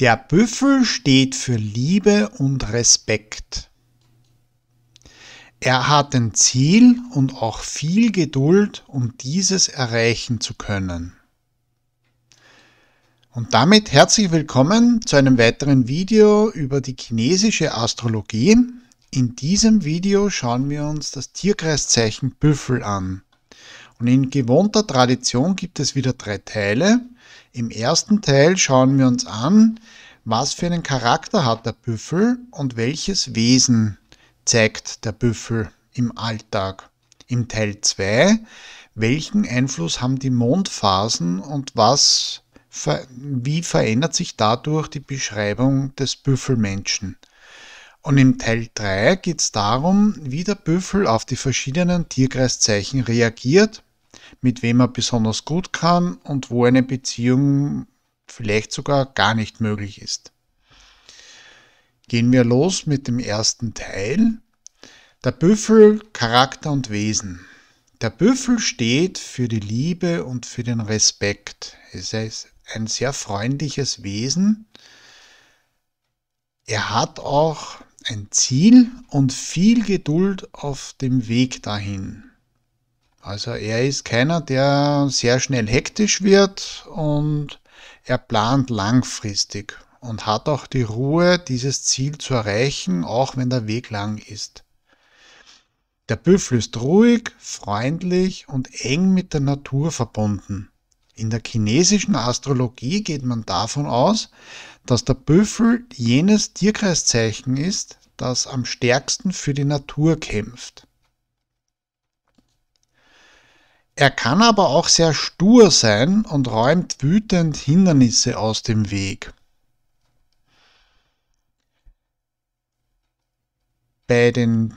Der Büffel steht für Liebe und Respekt. Er hat ein Ziel und auch viel Geduld, um dieses erreichen zu können. Und damit herzlich willkommen zu einem weiteren Video über die chinesische Astrologie. In diesem Video schauen wir uns das Tierkreiszeichen Büffel an. Und in gewohnter Tradition gibt es wieder drei Teile. Im ersten Teil schauen wir uns an, was für einen Charakter hat der Büffel und welches Wesen zeigt der Büffel im Alltag. Im Teil 2, welchen Einfluss haben die Mondphasen und was, wie verändert sich dadurch die Beschreibung des Büffelmenschen? Und im Teil 3 geht es darum, wie der Büffel auf die verschiedenen Tierkreiszeichen reagiert mit wem er besonders gut kann und wo eine Beziehung vielleicht sogar gar nicht möglich ist. Gehen wir los mit dem ersten Teil. Der Büffel, Charakter und Wesen. Der Büffel steht für die Liebe und für den Respekt. Es ist ein sehr freundliches Wesen. Er hat auch ein Ziel und viel Geduld auf dem Weg dahin. Also er ist keiner, der sehr schnell hektisch wird und er plant langfristig und hat auch die Ruhe, dieses Ziel zu erreichen, auch wenn der Weg lang ist. Der Büffel ist ruhig, freundlich und eng mit der Natur verbunden. In der chinesischen Astrologie geht man davon aus, dass der Büffel jenes Tierkreiszeichen ist, das am stärksten für die Natur kämpft. Er kann aber auch sehr stur sein und räumt wütend Hindernisse aus dem Weg. Bei den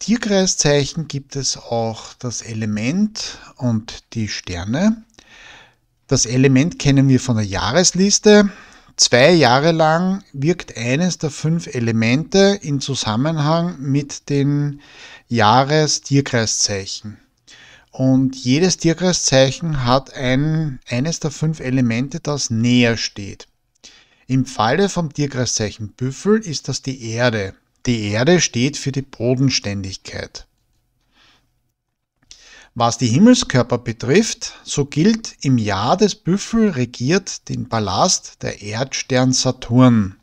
Tierkreiszeichen gibt es auch das Element und die Sterne. Das Element kennen wir von der Jahresliste. Zwei Jahre lang wirkt eines der fünf Elemente in Zusammenhang mit den Jahrestierkreiszeichen. Und jedes Tierkreiszeichen hat ein, eines der fünf Elemente, das näher steht. Im Falle vom Tierkreiszeichen Büffel ist das die Erde. Die Erde steht für die Bodenständigkeit. Was die Himmelskörper betrifft, so gilt im Jahr des Büffel regiert den Ballast der Erdstern Saturn.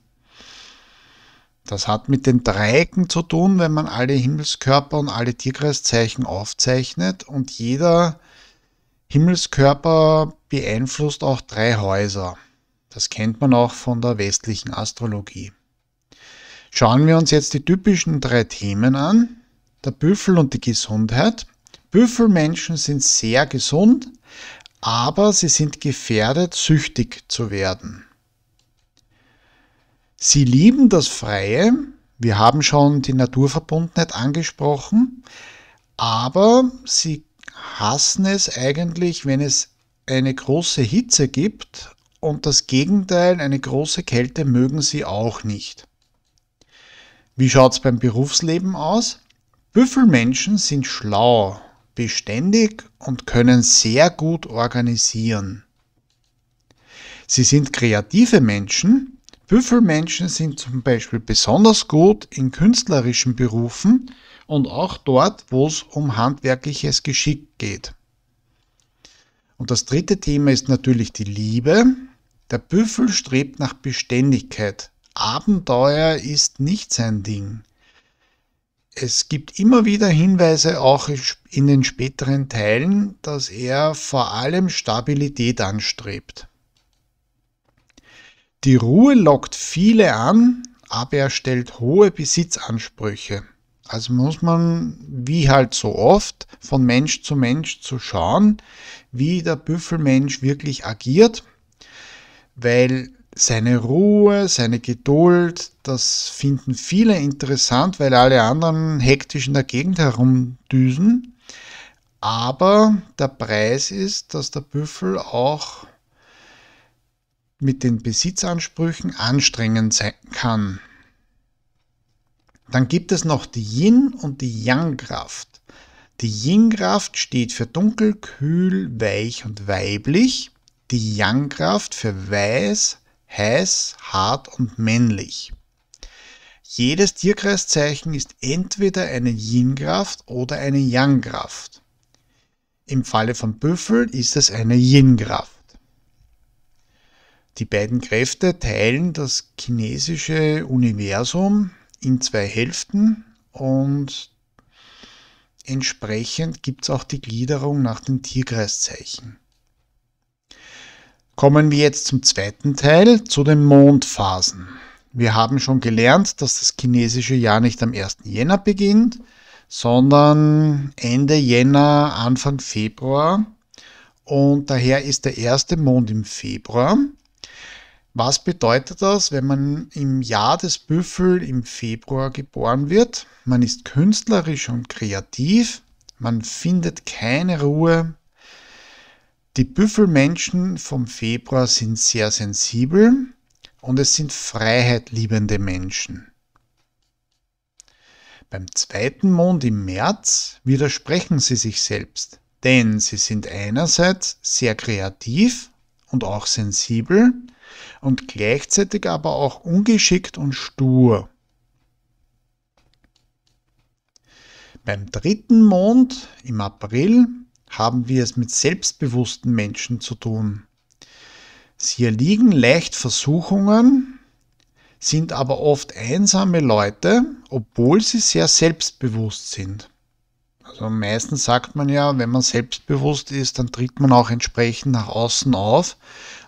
Das hat mit den Dreiecken zu tun, wenn man alle Himmelskörper und alle Tierkreiszeichen aufzeichnet und jeder Himmelskörper beeinflusst auch drei Häuser. Das kennt man auch von der westlichen Astrologie. Schauen wir uns jetzt die typischen drei Themen an. Der Büffel und die Gesundheit. Büffelmenschen sind sehr gesund, aber sie sind gefährdet, süchtig zu werden. Sie lieben das Freie. Wir haben schon die Naturverbundenheit angesprochen. Aber sie hassen es eigentlich, wenn es eine große Hitze gibt und das Gegenteil, eine große Kälte mögen sie auch nicht. Wie schaut es beim Berufsleben aus? Büffelmenschen sind schlau, beständig und können sehr gut organisieren. Sie sind kreative Menschen, Büffelmenschen sind zum Beispiel besonders gut in künstlerischen Berufen und auch dort, wo es um handwerkliches Geschick geht. Und das dritte Thema ist natürlich die Liebe. Der Büffel strebt nach Beständigkeit. Abenteuer ist nicht sein Ding. Es gibt immer wieder Hinweise, auch in den späteren Teilen, dass er vor allem Stabilität anstrebt. Die Ruhe lockt viele an, aber er stellt hohe Besitzansprüche. Also muss man, wie halt so oft, von Mensch zu Mensch zu schauen, wie der Büffelmensch wirklich agiert, weil seine Ruhe, seine Geduld, das finden viele interessant, weil alle anderen hektisch in der Gegend herumdüsen. Aber der Preis ist, dass der Büffel auch mit den Besitzansprüchen anstrengend sein kann. Dann gibt es noch die Yin- und die Yang-Kraft. Die Yin-Kraft steht für dunkel, kühl, weich und weiblich, die Yang-Kraft für weiß, heiß, hart und männlich. Jedes Tierkreiszeichen ist entweder eine Yin-Kraft oder eine Yang-Kraft. Im Falle von Büffel ist es eine Yin-Kraft. Die beiden Kräfte teilen das chinesische Universum in zwei Hälften und entsprechend gibt es auch die Gliederung nach den Tierkreiszeichen. Kommen wir jetzt zum zweiten Teil, zu den Mondphasen. Wir haben schon gelernt, dass das chinesische Jahr nicht am 1. Jänner beginnt, sondern Ende Jänner, Anfang Februar. Und daher ist der erste Mond im Februar was bedeutet das, wenn man im Jahr des Büffel im Februar geboren wird? Man ist künstlerisch und kreativ, man findet keine Ruhe. Die Büffelmenschen vom Februar sind sehr sensibel und es sind freiheitliebende Menschen. Beim zweiten Mond im März widersprechen sie sich selbst, denn sie sind einerseits sehr kreativ und auch sensibel, und gleichzeitig aber auch ungeschickt und stur. Beim dritten Mond im April haben wir es mit selbstbewussten Menschen zu tun. Sie erliegen leicht Versuchungen, sind aber oft einsame Leute, obwohl sie sehr selbstbewusst sind. Also am sagt man ja, wenn man selbstbewusst ist, dann tritt man auch entsprechend nach außen auf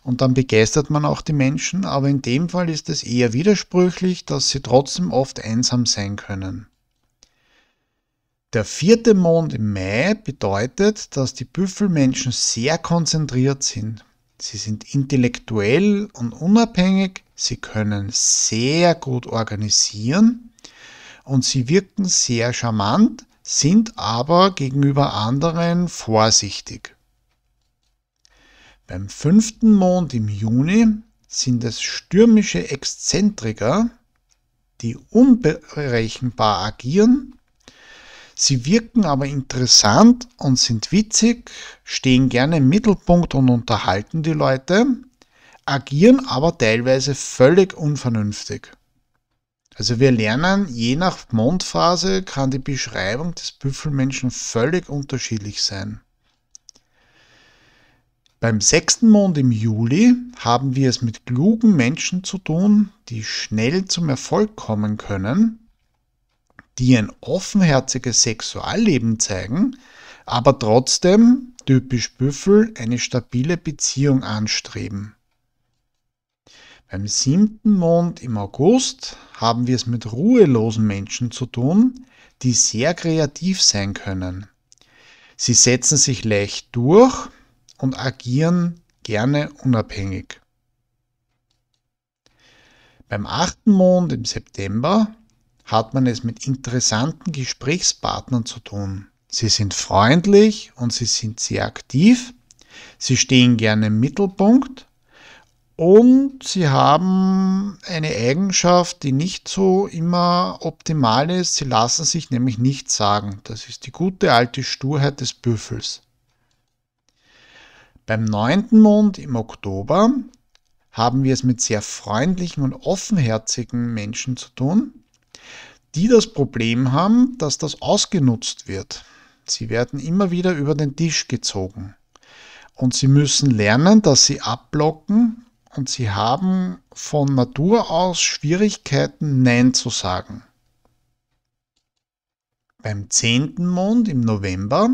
und dann begeistert man auch die Menschen. Aber in dem Fall ist es eher widersprüchlich, dass sie trotzdem oft einsam sein können. Der vierte Mond im Mai bedeutet, dass die Büffelmenschen sehr konzentriert sind. Sie sind intellektuell und unabhängig, sie können sehr gut organisieren und sie wirken sehr charmant, sind aber gegenüber anderen vorsichtig. Beim fünften Mond im Juni sind es stürmische Exzentriker, die unberechenbar agieren. Sie wirken aber interessant und sind witzig, stehen gerne im Mittelpunkt und unterhalten die Leute, agieren aber teilweise völlig unvernünftig. Also wir lernen, je nach Mondphase kann die Beschreibung des Büffelmenschen völlig unterschiedlich sein. Beim sechsten Mond im Juli haben wir es mit klugen Menschen zu tun, die schnell zum Erfolg kommen können, die ein offenherziges Sexualleben zeigen, aber trotzdem, typisch Büffel, eine stabile Beziehung anstreben. Beim siebten Mond im August haben wir es mit ruhelosen Menschen zu tun, die sehr kreativ sein können. Sie setzen sich leicht durch und agieren gerne unabhängig. Beim achten Mond im September hat man es mit interessanten Gesprächspartnern zu tun. Sie sind freundlich und sie sind sehr aktiv. Sie stehen gerne im Mittelpunkt und sie haben eine Eigenschaft, die nicht so immer optimal ist. Sie lassen sich nämlich nichts sagen. Das ist die gute alte Sturheit des Büffels. Beim neunten Mond im Oktober haben wir es mit sehr freundlichen und offenherzigen Menschen zu tun, die das Problem haben, dass das ausgenutzt wird. Sie werden immer wieder über den Tisch gezogen. Und sie müssen lernen, dass sie abblocken, und sie haben von Natur aus Schwierigkeiten, Nein zu sagen. Beim zehnten Mond im November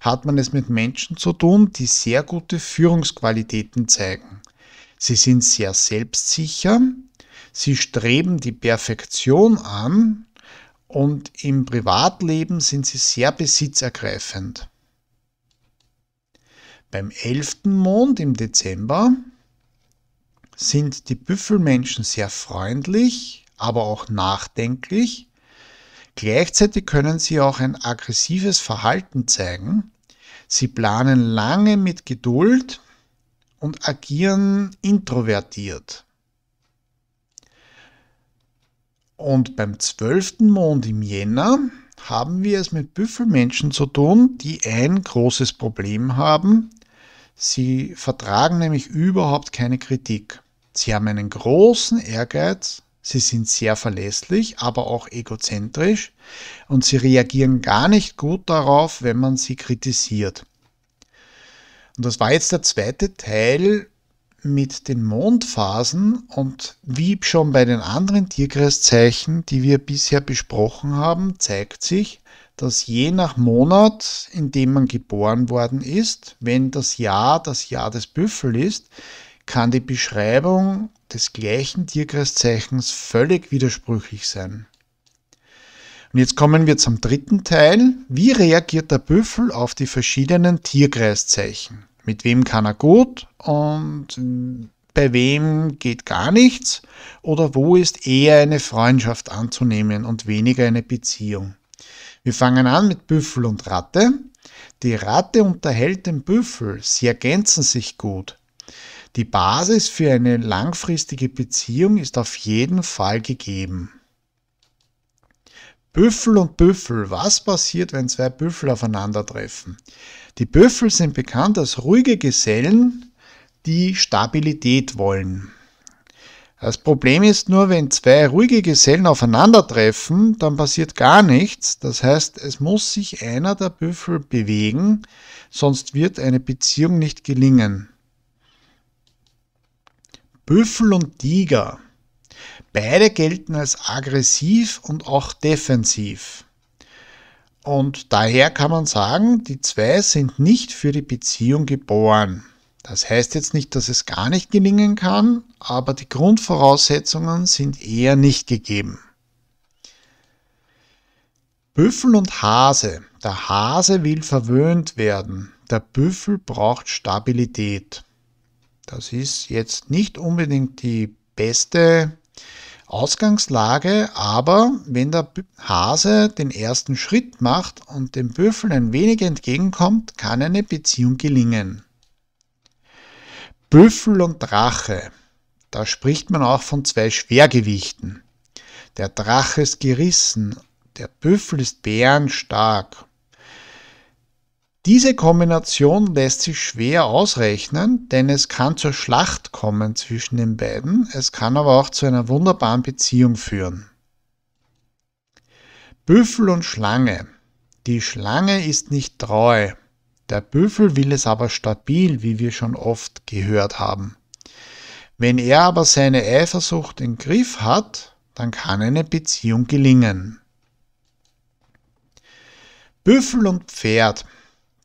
hat man es mit Menschen zu tun, die sehr gute Führungsqualitäten zeigen. Sie sind sehr selbstsicher, sie streben die Perfektion an und im Privatleben sind sie sehr besitzergreifend. Beim elften Mond im Dezember sind die Büffelmenschen sehr freundlich, aber auch nachdenklich. Gleichzeitig können sie auch ein aggressives Verhalten zeigen. Sie planen lange mit Geduld und agieren introvertiert. Und beim zwölften Mond im Jänner haben wir es mit Büffelmenschen zu tun, die ein großes Problem haben. Sie vertragen nämlich überhaupt keine Kritik. Sie haben einen großen Ehrgeiz, sie sind sehr verlässlich, aber auch egozentrisch und sie reagieren gar nicht gut darauf, wenn man sie kritisiert. Und das war jetzt der zweite Teil mit den Mondphasen und wie schon bei den anderen Tierkreiszeichen, die wir bisher besprochen haben, zeigt sich, dass je nach Monat, in dem man geboren worden ist, wenn das Jahr das Jahr des Büffel ist, kann die Beschreibung des gleichen Tierkreiszeichens völlig widersprüchlich sein. Und jetzt kommen wir zum dritten Teil. Wie reagiert der Büffel auf die verschiedenen Tierkreiszeichen? Mit wem kann er gut und bei wem geht gar nichts? Oder wo ist eher eine Freundschaft anzunehmen und weniger eine Beziehung? Wir fangen an mit Büffel und Ratte. Die Ratte unterhält den Büffel, sie ergänzen sich gut. Die Basis für eine langfristige Beziehung ist auf jeden Fall gegeben. Büffel und Büffel. Was passiert, wenn zwei Büffel aufeinandertreffen? Die Büffel sind bekannt als ruhige Gesellen, die Stabilität wollen. Das Problem ist nur, wenn zwei ruhige Gesellen aufeinandertreffen, dann passiert gar nichts. Das heißt, es muss sich einer der Büffel bewegen, sonst wird eine Beziehung nicht gelingen. Büffel und Tiger. Beide gelten als aggressiv und auch defensiv. Und daher kann man sagen, die zwei sind nicht für die Beziehung geboren. Das heißt jetzt nicht, dass es gar nicht gelingen kann, aber die Grundvoraussetzungen sind eher nicht gegeben. Büffel und Hase. Der Hase will verwöhnt werden. Der Büffel braucht Stabilität. Das ist jetzt nicht unbedingt die beste Ausgangslage, aber wenn der Hase den ersten Schritt macht und dem Büffel ein wenig entgegenkommt, kann eine Beziehung gelingen. Büffel und Drache. Da spricht man auch von zwei Schwergewichten. Der Drache ist gerissen, der Büffel ist bärenstark. Diese Kombination lässt sich schwer ausrechnen, denn es kann zur Schlacht kommen zwischen den beiden, es kann aber auch zu einer wunderbaren Beziehung führen. Büffel und Schlange. Die Schlange ist nicht treu, der Büffel will es aber stabil, wie wir schon oft gehört haben. Wenn er aber seine Eifersucht im Griff hat, dann kann eine Beziehung gelingen. Büffel und Pferd.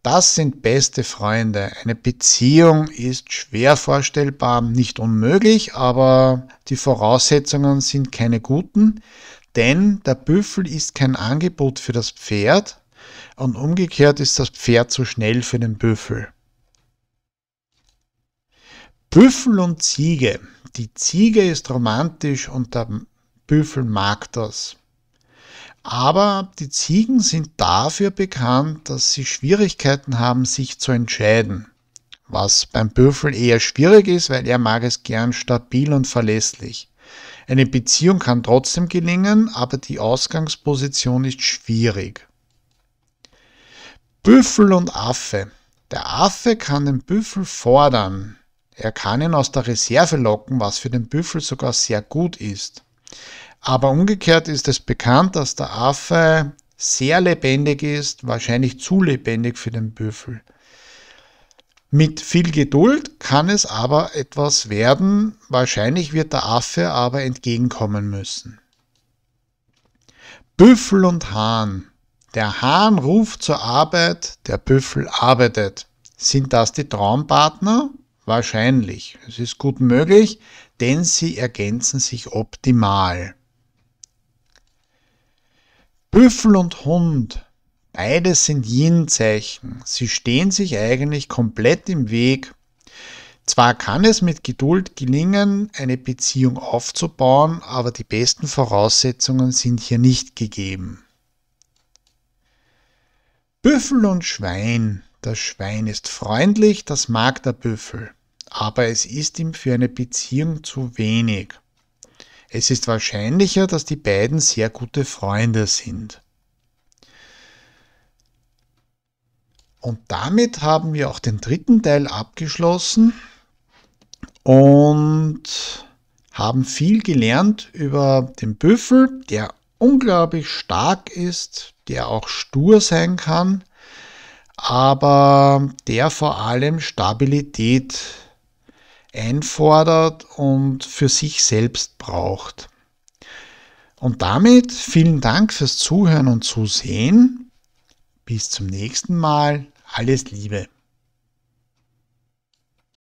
Das sind beste Freunde. Eine Beziehung ist schwer vorstellbar, nicht unmöglich, aber die Voraussetzungen sind keine guten, denn der Büffel ist kein Angebot für das Pferd und umgekehrt ist das Pferd zu schnell für den Büffel. Büffel und Ziege. Die Ziege ist romantisch und der Büffel mag das. Aber die Ziegen sind dafür bekannt, dass sie Schwierigkeiten haben, sich zu entscheiden. Was beim Büffel eher schwierig ist, weil er mag es gern stabil und verlässlich. Eine Beziehung kann trotzdem gelingen, aber die Ausgangsposition ist schwierig. Büffel und Affe. Der Affe kann den Büffel fordern. Er kann ihn aus der Reserve locken, was für den Büffel sogar sehr gut ist. Aber umgekehrt ist es bekannt, dass der Affe sehr lebendig ist, wahrscheinlich zu lebendig für den Büffel. Mit viel Geduld kann es aber etwas werden, wahrscheinlich wird der Affe aber entgegenkommen müssen. Büffel und Hahn. Der Hahn ruft zur Arbeit, der Büffel arbeitet. Sind das die Traumpartner? Wahrscheinlich. Es ist gut möglich, denn sie ergänzen sich optimal. Büffel und Hund, beides sind Yin-Zeichen. Sie stehen sich eigentlich komplett im Weg. Zwar kann es mit Geduld gelingen, eine Beziehung aufzubauen, aber die besten Voraussetzungen sind hier nicht gegeben. Büffel und Schwein. Das Schwein ist freundlich, das mag der Büffel, aber es ist ihm für eine Beziehung zu wenig. Es ist wahrscheinlicher, dass die beiden sehr gute Freunde sind. Und damit haben wir auch den dritten Teil abgeschlossen und haben viel gelernt über den Büffel, der unglaublich stark ist, der auch stur sein kann, aber der vor allem Stabilität einfordert und für sich selbst braucht. Und damit vielen Dank fürs Zuhören und Zusehen. Bis zum nächsten Mal. Alles Liebe.